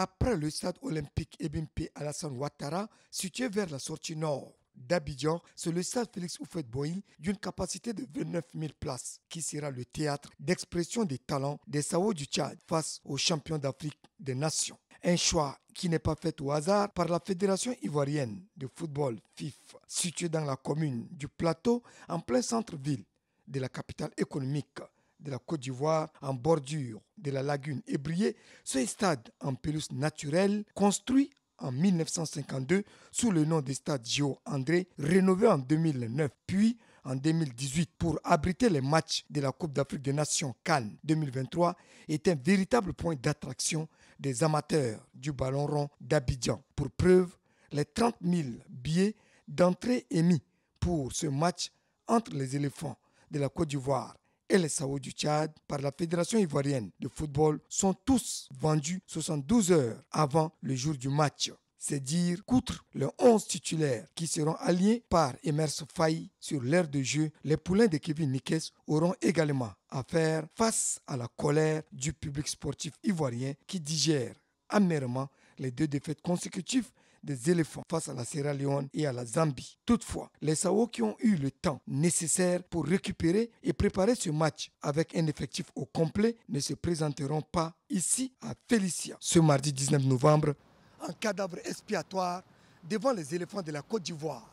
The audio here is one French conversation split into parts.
Après le stade olympique Ebimpe Alassane Ouattara, situé vers la sortie nord d'Abidjan, c'est le stade Félix oufet boigny d'une capacité de 29 000 places qui sera le théâtre d'expression des talents des Sao du Tchad face aux champions d'Afrique des nations. Un choix qui n'est pas fait au hasard par la Fédération ivoirienne de football FIF, située dans la commune du Plateau, en plein centre-ville de la capitale économique de la Côte d'Ivoire, en bordure de la lagune ébriée, ce stade en pelouse naturelle, construit en 1952 sous le nom de stade Gio André, rénové en 2009, puis en 2018 pour abriter les matchs de la Coupe d'Afrique des Nations Cannes 2023 est un véritable point d'attraction des amateurs du ballon rond d'Abidjan. Pour preuve, les 30 000 billets d'entrée émis pour ce match entre les éléphants de la Côte d'Ivoire et les Sao du Tchad par la Fédération ivoirienne de football sont tous vendus 72 heures avant le jour du match. C'est dire qu'outre les 11 titulaires qui seront alliés par Emers Faye sur l'ère de jeu, les poulains de Kevin Nikes auront également à faire face à la colère du public sportif ivoirien qui digère amèrement les deux défaites consécutives des éléphants face à la Sierra Leone et à la Zambie. Toutefois, les Sao qui ont eu le temps nécessaire pour récupérer et préparer ce match avec un effectif au complet ne se présenteront pas ici à Félicia ce mardi 19 novembre en cadavre expiatoire devant les éléphants de la Côte d'Ivoire.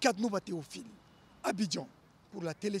Kadnouba Théophile, Abidjan, pour la télé